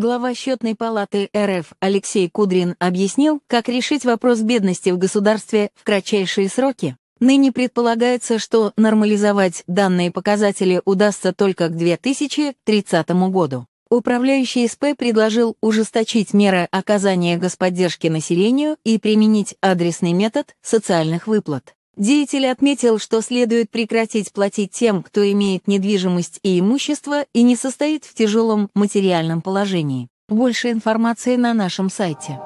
Глава счетной палаты РФ Алексей Кудрин объяснил, как решить вопрос бедности в государстве в кратчайшие сроки. Ныне предполагается, что нормализовать данные показатели удастся только к 2030 году. Управляющий СП предложил ужесточить меры оказания господдержки населению и применить адресный метод социальных выплат. Деятель отметил, что следует прекратить платить тем, кто имеет недвижимость и имущество и не состоит в тяжелом материальном положении. Больше информации на нашем сайте.